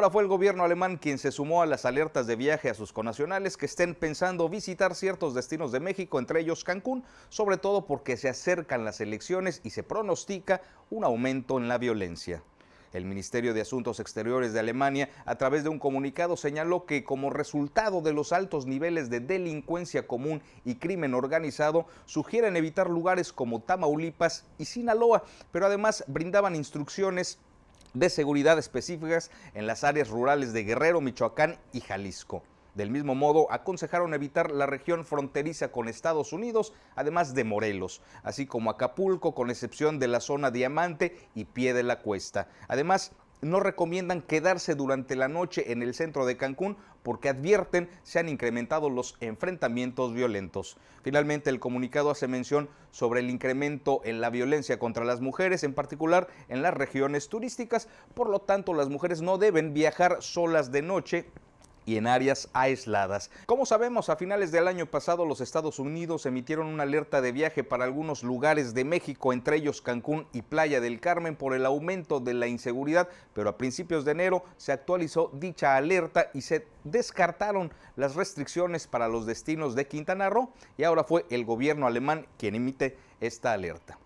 Ahora fue el gobierno alemán quien se sumó a las alertas de viaje a sus conacionales que estén pensando visitar ciertos destinos de México, entre ellos Cancún, sobre todo porque se acercan las elecciones y se pronostica un aumento en la violencia. El Ministerio de Asuntos Exteriores de Alemania, a través de un comunicado, señaló que como resultado de los altos niveles de delincuencia común y crimen organizado, sugieren evitar lugares como Tamaulipas y Sinaloa, pero además brindaban instrucciones de seguridad específicas en las áreas rurales de Guerrero, Michoacán y Jalisco. Del mismo modo, aconsejaron evitar la región fronteriza con Estados Unidos, además de Morelos, así como Acapulco, con excepción de la zona Diamante y Pie de la Cuesta. Además, no recomiendan quedarse durante la noche en el centro de Cancún porque advierten se han incrementado los enfrentamientos violentos. Finalmente, el comunicado hace mención sobre el incremento en la violencia contra las mujeres, en particular en las regiones turísticas. Por lo tanto, las mujeres no deben viajar solas de noche y en áreas aisladas. Como sabemos, a finales del año pasado los Estados Unidos emitieron una alerta de viaje para algunos lugares de México, entre ellos Cancún y Playa del Carmen, por el aumento de la inseguridad, pero a principios de enero se actualizó dicha alerta y se descartaron las restricciones para los destinos de Quintana Roo y ahora fue el gobierno alemán quien emite esta alerta.